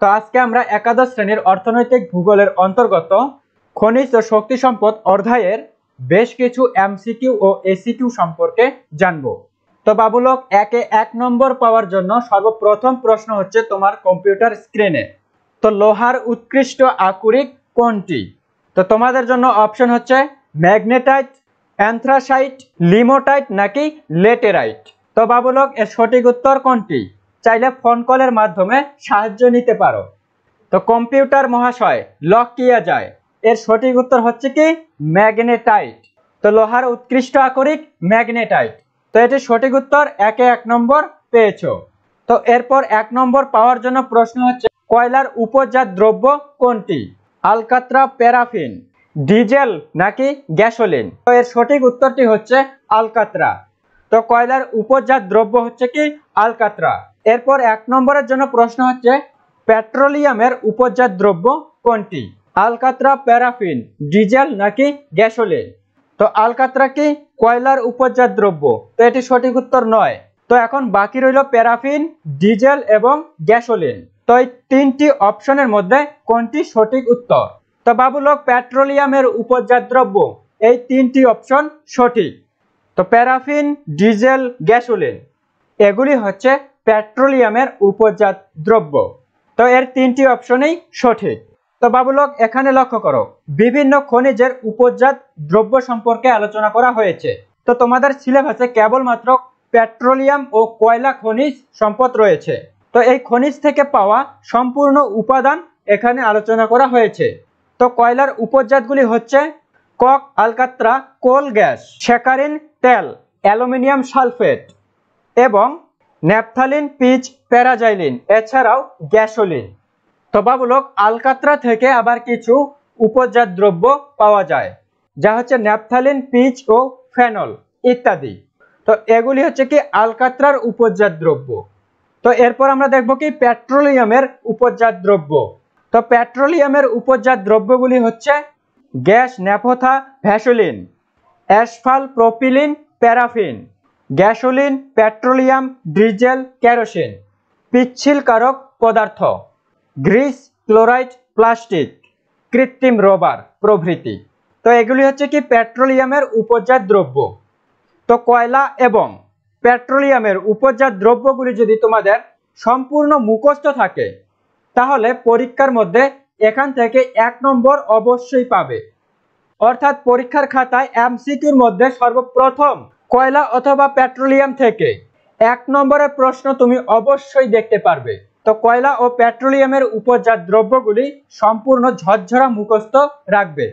তো আজকে আমরা একাদশ শ্রেণীর অর্থনৈতিক ভূগোলের অন্তর্গত খনিজ ও শক্তি সম্পদ অর্ধায়ের বেশ কিছু এমসিকিউ ও এসিকিউ সম্পর্কে জানব তো বাবুলক একে এক নম্বর পাওয়ার জন্য সর্বপ্রথম প্রশ্ন হচ্ছে তোমার কম্পিউটার স্ক্রিনে তো লোহার উৎকৃষ্ট আকুরিক কোনটি তো তোমাদের জন্য অপশন হচ্ছে ম্যাগনেটাইট অ্যান্থ্রাসাইট লিমোটাইট নাকি লেটেরাইট তো বাবুলক এর সঠিক উত্তর কোনটি চাইলে ফোন কলের মাধ্যমে সাহায্য নিতে পারো তো কম্পিউটার মহাশয় লক কিয়া যায় এর সঠিক উত্তর হচ্ছে কি ম্যাগনেটাইট তো লোহার উৎকৃষ্ট আকরিক ম্যাগনেটাইট তো এটি সঠিক উত্তর একে এক নম্বর পেয়েছ তো এরপর এক নম্বর পাওয়ার জন্য প্রশ্ন হচ্ছে কয়লার উপজাত দ্রব্য কোনটি আলকাত্রা প্যারাফিন ডিজেল নাকি গ্যাসোলিন তো এর সঠিক উত্তরটি হচ্ছে আলকাত্রা তো কয়লার উপজাত দ্রব্য হচ্ছে কি আলকাত্রা এরপর এক নম্বরের জন্য প্রশ্ন হচ্ছে পেট্রোলিয়ামের উপজাত দ্রব্য কোনটি আলকাত্রা প্যারাফিন ডিজেল নাকি গ্যাসোলিন তো আলকাত্রা কি কয়লার উপজাত দ্রব্য তো এটি সঠিক উত্তর নয় তো এখন বাকি রইল প্যারাফিন ডিজেল এবং গ্যাসোলিন তো এই তিনটি অপশনের মধ্যে কোনটি সঠিক উত্তর তো বাবুলক পেট্রোলিয়ামের উপজাত দ্রব্য এই তিনটি অপশন সঠিক তো প্যারাফিন ডিজেল গ্যাসোলিন এগুলি হচ্ছে পেট্রোলিয়ামের উপজাত দ্রব্য তো এর তিনটি অপশনেই সঠিক তো বাবুলক এখানে লক্ষ্য করো বিভিন্ন খনিজের উপজাত দ্রব্য সম্পর্কে আলোচনা করা হয়েছে তো তোমাদের সিলেবাসে কেবলমাত্র পেট্রোলিয়াম ও কয়লা খনিজ সম্পদ রয়েছে তো এই খনিজ থেকে পাওয়া সম্পূর্ণ উপাদান এখানে আলোচনা করা হয়েছে তো কয়লার উপজাতগুলি হচ্ছে কক আলকাত্রা কোল গ্যাস শেকারিন তেল অ্যালুমিনিয়াম সালফেট এবং ন্যাপথালিন পিচ প্যারাজাইলিন এছাড়াও গ্যাসোলিন তবাবুলক আলকাত্রা থেকে আবার কিছু উপজাত দ্রব্য পাওয়া যায় যা হচ্ছে ন্যাপথালিন পিচ ও ফেনল ইত্যাদি তো এগুলি হচ্ছে কি আলকাত্রার উপজাত দ্রব্য তো এরপর আমরা দেখব কি পেট্রোলিয়ামের উপজাত দ্রব্য তো পেট্রোলিয়ামের উপজাত দ্রব্যগুলি হচ্ছে gas naphtha vaseline asphalt propylene paraffin gasoline petroleum diesel kerosene পিচ্ছিলকারক পদার্থ গ্রিস ক্লোরাইড প্লাস্টিক কৃত্রিম রবার প্রভৃতি তো এগুলি হচ্ছে কি পেট্রোলিয়ামের উপজাত দ্রব্য তো কয়লা এবং পেট্রোলিয়ামের উপজাত দ্রব্যগুলি যদি তোমাদের সম্পূর্ণ মুখস্থ থাকে তাহলে পরীক্ষার মধ্যে এখান থেকে এক নম্বর অবশ্যই পাবে অর্থাৎ পরীক্ষার খাতায় এমসিকিউর মধ্যে সর্বপ্রথম কয়লা অথবা পেট্রোলিয়াম থেকে এক নম্বরের প্রশ্ন তুমি অবশ্যই দেখতে পারবে তো কয়লা ও পেট্রোলিয়ামের উপজাত দ্রব্যগুলি সম্পূর্ণ ঝরঝরা মুখস্থ রাখবে